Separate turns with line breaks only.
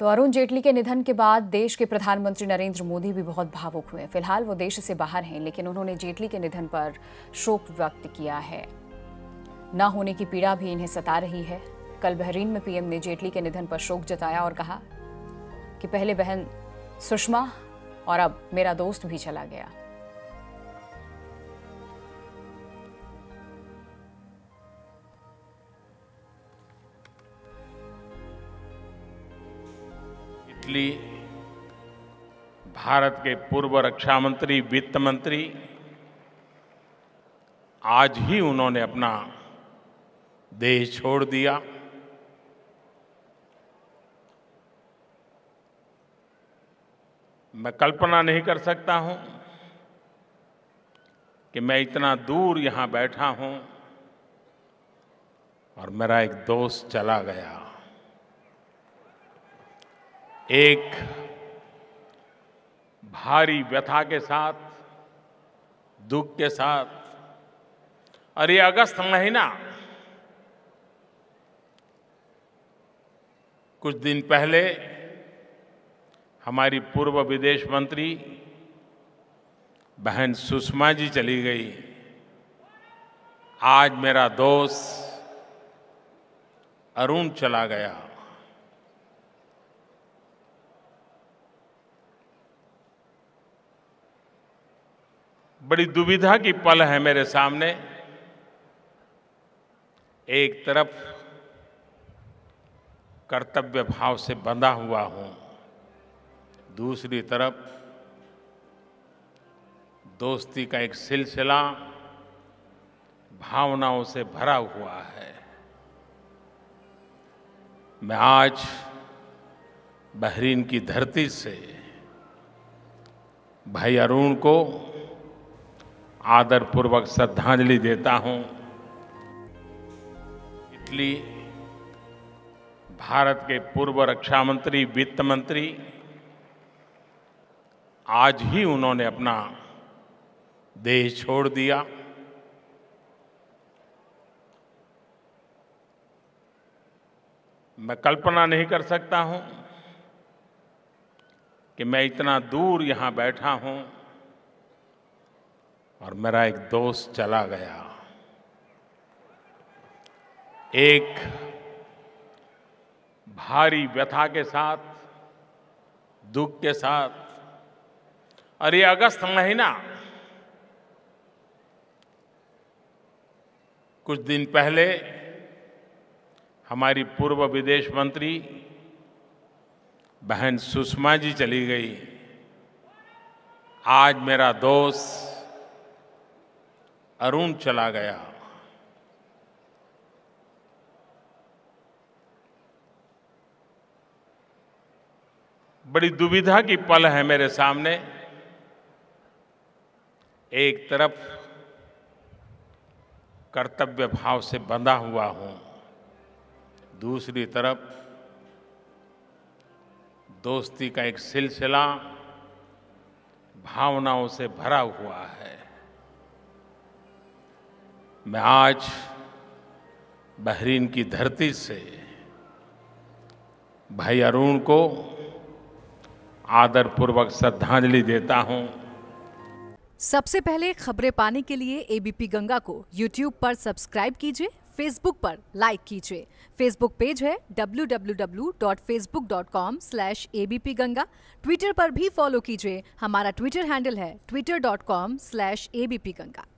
तो अरुण जेटली के निधन के बाद देश के प्रधानमंत्री नरेंद्र मोदी भी बहुत भावुक हुए फिलहाल वो देश से बाहर हैं लेकिन उन्होंने जेटली के निधन पर शोक व्यक्त किया है न होने की पीड़ा भी इन्हें सता रही है कल बहरीन में पीएम ने जेटली के निधन पर शोक जताया और कहा कि पहले बहन सुषमा और अब मेरा दोस्त भी चला गया जेटली भारत के पूर्व रक्षा मंत्री वित्त मंत्री आज ही उन्होंने अपना देश छोड़ दिया मैं कल्पना नहीं कर सकता हूं कि मैं इतना दूर यहां बैठा हूं और मेरा एक दोस्त चला गया एक भारी व्यथा के साथ दुख के साथ और ये अगस्त महीना कुछ दिन पहले हमारी पूर्व विदेश मंत्री बहन सुषमा जी चली गई आज मेरा दोस्त अरुण चला गया बड़ी दुविधा की पल है मेरे सामने एक तरफ कर्तव्य भाव से बंधा हुआ हूं दूसरी तरफ दोस्ती का एक सिलसिला भावनाओं से भरा हुआ है मैं आज बहरीन की धरती से भाई अरुण को आदरपूर्वक श्रद्धांजलि देता हूं इटली भारत के पूर्व रक्षा मंत्री वित्त मंत्री आज ही उन्होंने अपना देह छोड़ दिया मैं कल्पना नहीं कर सकता हूं कि मैं इतना दूर यहां बैठा हूं और मेरा एक दोस्त चला गया एक भारी व्यथा के साथ दुख के साथ और ये अगस्त महीना कुछ दिन पहले हमारी पूर्व विदेश मंत्री बहन सुषमा जी चली गई आज मेरा दोस्त अरुण चला गया बड़ी दुविधा की पल है मेरे सामने एक तरफ कर्तव्य भाव से बंधा हुआ हूं दूसरी तरफ दोस्ती का एक सिलसिला भावनाओं से भरा हुआ है मैं आज बहरीन की धरती से भाई अरुण को आदरपूर्वक श्रद्धांजलि देता हूं। सबसे पहले खबरें पाने के लिए एबीपी गंगा को यूट्यूब पर सब्सक्राइब कीजिए फेसबुक पर लाइक कीजिए फेसबुक पेज है www.facebook.com/abpganga ट्विटर पर भी फॉलो कीजिए हमारा ट्विटर हैंडल है twitter.com/abpganga